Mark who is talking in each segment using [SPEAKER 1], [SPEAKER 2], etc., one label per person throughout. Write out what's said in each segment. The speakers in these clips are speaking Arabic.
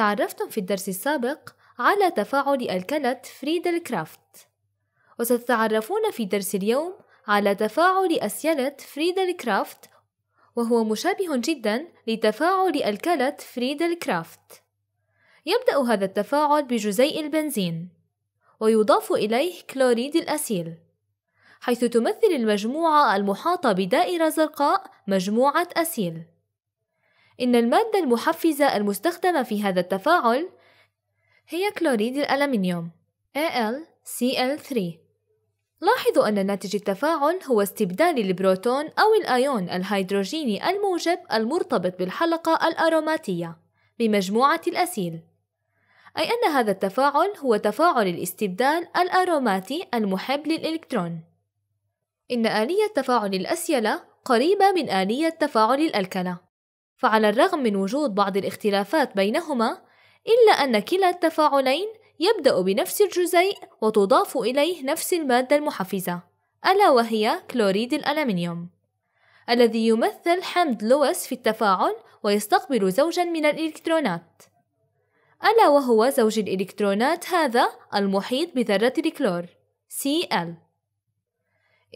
[SPEAKER 1] تعرفتم في الدرس السابق على تفاعل الكلة فريدل كرافت وستتعرفون في درس اليوم على تفاعل أسيلة فريدل كرافت وهو مشابه جدا لتفاعل الكلة فريدل كرافت يبدأ هذا التفاعل بجزيء البنزين ويضاف إليه كلوريد الأسيل حيث تمثل المجموعة المحاطة بدائرة زرقاء مجموعة أسيل إن المادة المحفزة المستخدمة في هذا التفاعل هي كلوريد الألمنيوم AlCl3 لاحظوا أن ناتج التفاعل هو استبدال البروتون أو الأيون الهيدروجيني الموجب المرتبط بالحلقة الأروماتية بمجموعة الأسيل أي أن هذا التفاعل هو تفاعل الاستبدال الأروماتي المحب للإلكترون إن آلية تفاعل الأسيلة قريبة من آلية تفاعل الألكلة فعلى الرغم من وجود بعض الاختلافات بينهما إلا أن كلا التفاعلين يبدأ بنفس الجزيء وتضاف إليه نفس المادة المحفزة ألا وهي كلوريد الألمنيوم الذي يمثل حمض لويس في التفاعل ويستقبل زوجا من الإلكترونات ألا وهو زوج الإلكترونات هذا المحيط بذرة الكلور Cl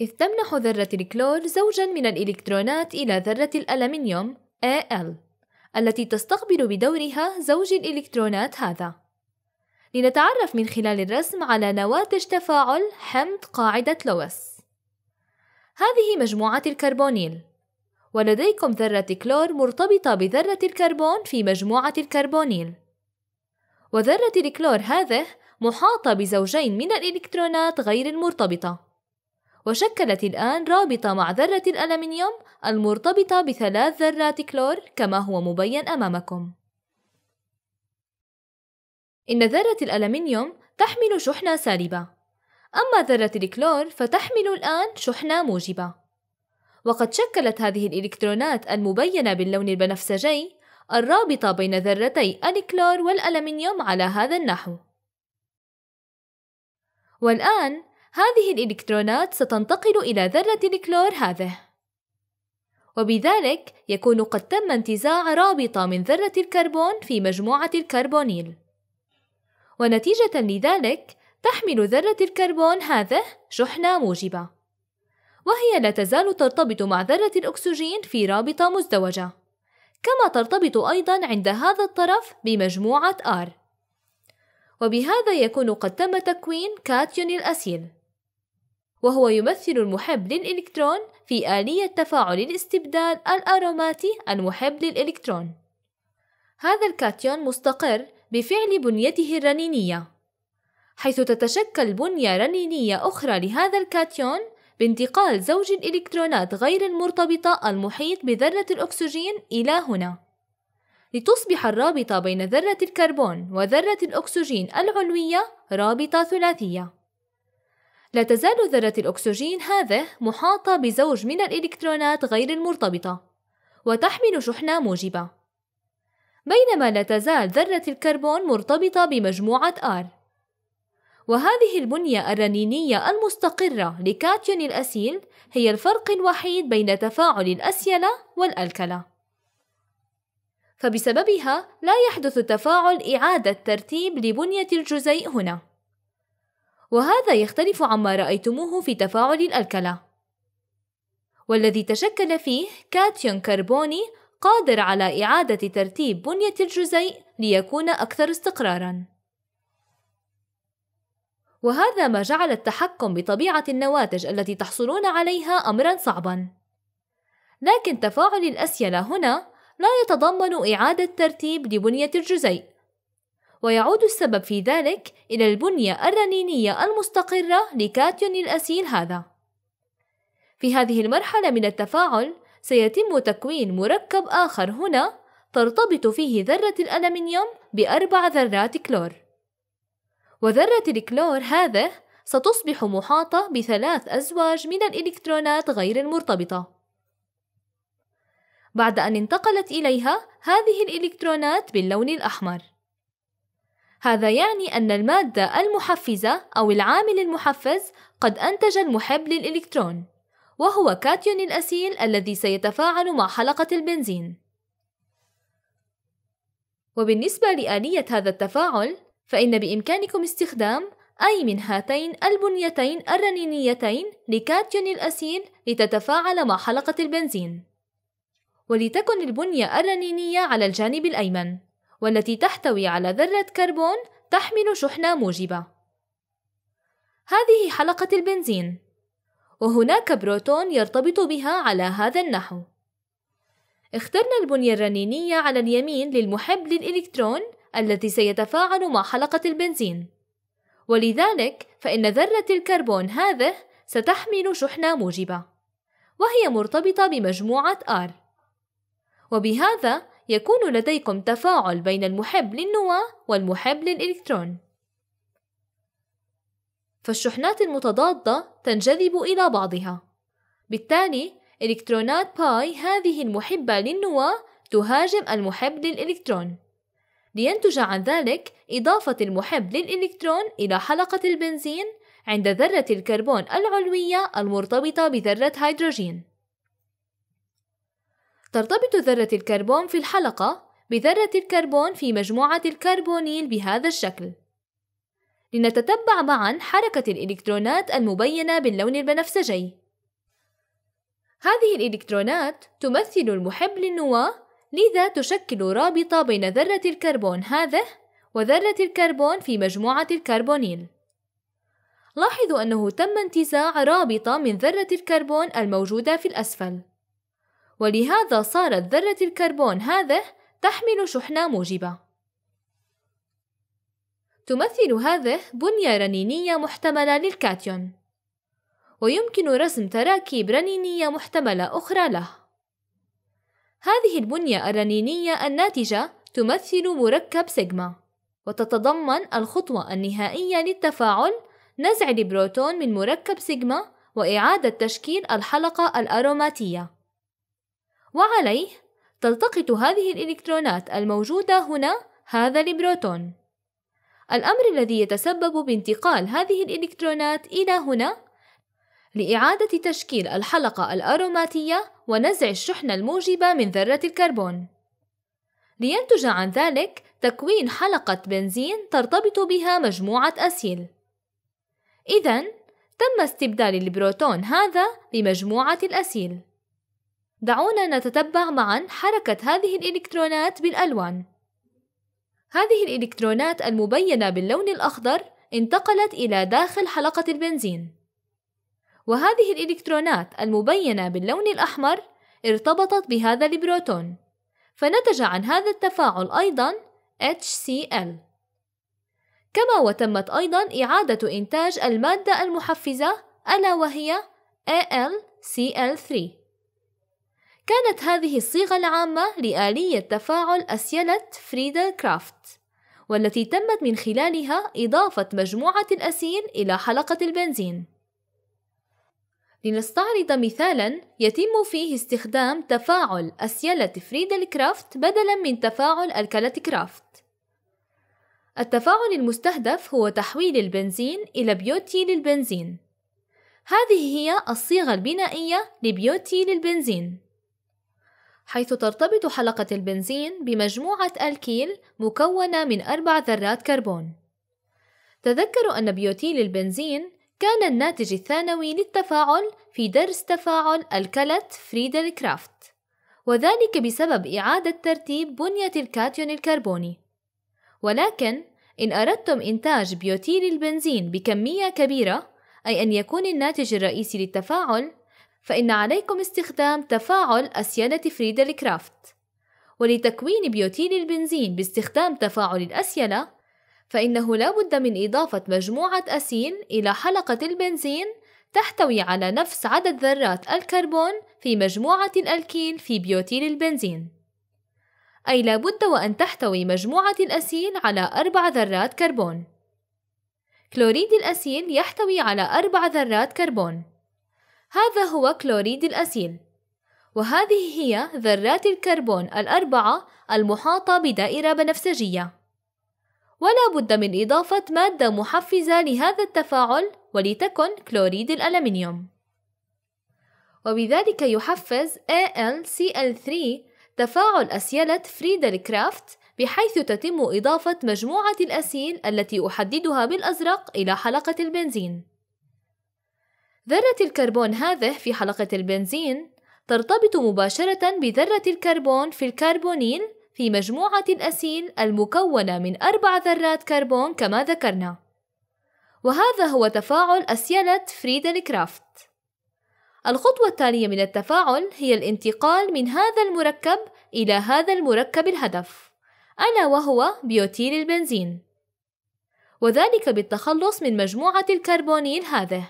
[SPEAKER 1] إذ تمنح ذرة الكلور زوجا من الإلكترونات إلى ذرة الألمنيوم AL التي تستقبل بدورها زوج الإلكترونات هذا لنتعرف من خلال الرسم على نواتج تفاعل حمض قاعدة لويس هذه مجموعة الكربونيل ولديكم ذرة كلور مرتبطة بذرة الكربون في مجموعة الكربونيل وذرة الكلور هذه محاطة بزوجين من الإلكترونات غير المرتبطة وشكلت الآن رابطة مع ذرة الألمنيوم المرتبطة بثلاث ذرات كلور كما هو مبين أمامكم إن ذرة الألمنيوم تحمل شحنة سالبة أما ذرة الكلور فتحمل الآن شحنة موجبة وقد شكلت هذه الإلكترونات المبينة باللون البنفسجي الرابطة بين ذرتي الكلور والألمنيوم على هذا النحو والآن هذه الإلكترونات ستنتقل إلى ذرة الكلور هذه وبذلك يكون قد تم انتزاع رابطة من ذرة الكربون في مجموعة الكربونيل ونتيجة لذلك تحمل ذرة الكربون هذه شحنة موجبة وهي لا تزال ترتبط مع ذرة الأكسجين في رابطة مزدوجة كما ترتبط أيضا عند هذا الطرف بمجموعة R وبهذا يكون قد تم تكوين كاتيون الأسيل وهو يمثل المحب للإلكترون في آلية تفاعل الاستبدال الأروماتي المحب للإلكترون. هذا الكاتيون مستقر بفعل بنيته الرنينية، حيث تتشكل بنية رنينية أخرى لهذا الكاتيون بانتقال زوج الإلكترونات غير المرتبطة المحيط بذرة الأكسجين إلى هنا، لتصبح الرابطة بين ذرة الكربون وذرة الأكسجين العلوية رابطة ثلاثية. لا تزال ذرة الأكسجين هذه محاطة بزوج من الإلكترونات غير المرتبطة وتحمل شحنة موجبة بينما لا تزال ذرة الكربون مرتبطة بمجموعة R وهذه البنية الرنينية المستقرة لكاتيون الأسيل هي الفرق الوحيد بين تفاعل الأسيلة والألكلة فبسببها لا يحدث تفاعل إعادة ترتيب لبنية الجزيء هنا وهذا يختلف عما رأيتموه في تفاعل الألكلة والذي تشكل فيه كاتيون كربوني قادر على إعادة ترتيب بنية الجزيء ليكون أكثر استقراراً وهذا ما جعل التحكم بطبيعة النواتج التي تحصلون عليها أمرًا صعبًا. لكن تفاعل الأسيلة هنا لا يتضمن إعادة ترتيب لبنية الجزيء، ويعود السبب في ذلك إلى البنية الرنينية المستقرة لكاتيون الأسيل هذا. في هذه المرحلة من التفاعل سيتم تكوين مركب آخر هنا ترتبط فيه ذرة الألمنيوم بأربع ذرات كلور. وذرة الكلور هذه ستصبح محاطة بثلاث أزواج من الإلكترونات غير المرتبطة. بعد أن انتقلت إليها هذه الإلكترونات باللون الأحمر. هذا يعني أن المادة المحفزة أو العامل المحفز قد أنتج المحب للإلكترون وهو كاتيون الأسيل الذي سيتفاعل مع حلقة البنزين وبالنسبة لآلية هذا التفاعل فإن بإمكانكم استخدام أي من هاتين البنيتين الرنينيتين لكاتيون الأسيل لتتفاعل مع حلقة البنزين ولتكن البنية الرنينية على الجانب الأيمن والتي تحتوي على ذرة كربون تحمل شحنة موجبة. هذه حلقة البنزين، وهناك بروتون يرتبط بها على هذا النحو. اخترنا البنية الرنينية على اليمين للمحب للإلكترون التي سيتفاعل مع حلقة البنزين، ولذلك فإن ذرة الكربون هذه ستحمل شحنة موجبة، وهي مرتبطة بمجموعة R. وبهذا يكون لديكم تفاعل بين المحب للنواة والمحب للإلكترون فالشحنات المتضادة تنجذب إلى بعضها بالتالي إلكترونات باي هذه المحبة للنواة تهاجم المحب للإلكترون لينتج عن ذلك إضافة المحب للإلكترون إلى حلقة البنزين عند ذرة الكربون العلوية المرتبطة بذرة هيدروجين ترتبط ذرة الكربون في الحلقة بذرة الكربون في مجموعة الكربونيل بهذا الشكل. لنتتبع معا حركة الإلكترونات المبينة باللون البنفسجي. هذه الإلكترونات تمثل المحب للنواة لذا تشكل رابطة بين ذرة الكربون هذا وذرة الكربون في مجموعة الكربونيل. لاحظوا أنه تم انتزاع رابطة من ذرة الكربون الموجودة في الأسفل. ولهذا صارت ذرة الكربون هذه تحمل شحنة موجبة. تمثل هذه بنية رنينية محتملة للكاتيون، ويمكن رسم تراكيب رنينية محتملة أخرى له. هذه البنية الرنينية الناتجة تمثل مركب سيجما، وتتضمن الخطوة النهائية للتفاعل نزع البروتون من مركب سيجما وإعادة تشكيل الحلقة الأروماتية. وعليه تلتقط هذه الإلكترونات الموجودة هنا هذا البروتون الأمر الذي يتسبب بانتقال هذه الإلكترونات إلى هنا لإعادة تشكيل الحلقة الأروماتية ونزع الشحنة الموجبة من ذرة الكربون لينتج عن ذلك تكوين حلقة بنزين ترتبط بها مجموعة أسيل إذا تم استبدال البروتون هذا بمجموعة الأسيل دعونا نتتبع معا حركة هذه الإلكترونات بالألوان هذه الإلكترونات المبينة باللون الأخضر انتقلت إلى داخل حلقة البنزين وهذه الإلكترونات المبينة باللون الأحمر ارتبطت بهذا البروتون فنتج عن هذا التفاعل أيضا HCl كما وتمت أيضا إعادة إنتاج المادة المحفزة ألا وهي AlCl3 كانت هذه الصيغة العامة لآلية تفاعل أسيلة فريدا كرافت والتي تمت من خلالها إضافة مجموعة الأسيل إلى حلقة البنزين لنستعرض مثالا يتم فيه استخدام تفاعل أسيلة فريدل كرافت بدلا من تفاعل الكالت كرافت التفاعل المستهدف هو تحويل البنزين إلى بيوتيل البنزين هذه هي الصيغة البنائية لبيوتيل البنزين حيث ترتبط حلقة البنزين بمجموعة الكيل مكونة من أربع ذرات كربون. تذكروا أن بيوتيل البنزين كان الناتج الثانوي للتفاعل في درس تفاعل الكلت فريدل كرافت، وذلك بسبب إعادة ترتيب بنية الكاتيون الكربوني. ولكن إن أردتم إنتاج بيوتيل البنزين بكمية كبيرة، أي أن يكون الناتج الرئيسي للتفاعل فإن عليكم استخدام تفاعل أسيلة فريدل كرافت ولتكوين بيوتين البنزين باستخدام تفاعل الأسيلة فإنه لا بد من إضافة مجموعة أسين إلى حلقة البنزين تحتوي على نفس عدد ذرات الكربون في مجموعة الألكين في بيوتين البنزين أي لا بد وأن تحتوي مجموعة الأسين على أربع ذرات كربون كلوريد الأسين يحتوي على أربع ذرات كربون هذا هو كلوريد الأسيل وهذه هي ذرات الكربون الأربعة المحاطة بدائرة بنفسجية ولا بد من إضافة مادة محفزة لهذا التفاعل ولتكن كلوريد الألمنيوم وبذلك يحفز AlCl3 تفاعل أسيلة فريدل كرافت بحيث تتم إضافة مجموعة الأسيل التي أحددها بالأزرق إلى حلقة البنزين ذرة الكربون هذه في حلقة البنزين ترتبط مباشرة بذرة الكربون في الكربونين في مجموعة الأسيل المكونة من أربع ذرات كربون كما ذكرنا وهذا هو تفاعل أسيلة فريدل كرافت الخطوة التالية من التفاعل هي الانتقال من هذا المركب إلى هذا المركب الهدف ألا وهو بيوتيل البنزين وذلك بالتخلص من مجموعة الكربونين هذه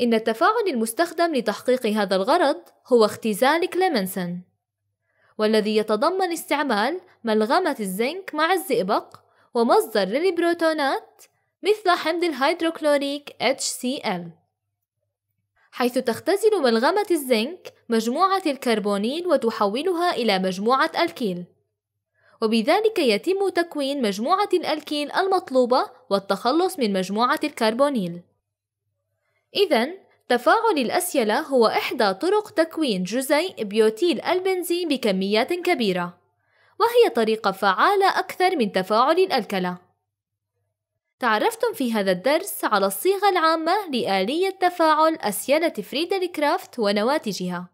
[SPEAKER 1] إن التفاعل المستخدم لتحقيق هذا الغرض هو اختزال كليمنسن والذي يتضمن استعمال ملغمة الزنك مع الزئبق ومصدر للبروتونات مثل حمض الهيدروكلوريك HCl حيث تختزل ملغمة الزنك مجموعة الكربونيل وتحولها إلى مجموعة ألكيل وبذلك يتم تكوين مجموعة الألكيل المطلوبة والتخلص من مجموعة الكربونيل إذا تفاعل الأسيلة هو إحدى طرق تكوين جزيء بيوتيل البنزين بكميات كبيرة وهي طريقة فعالة أكثر من تفاعل الألكلة تعرفتم في هذا الدرس على الصيغة العامة لآلية تفاعل أسيلة فريدل كرافت ونواتجها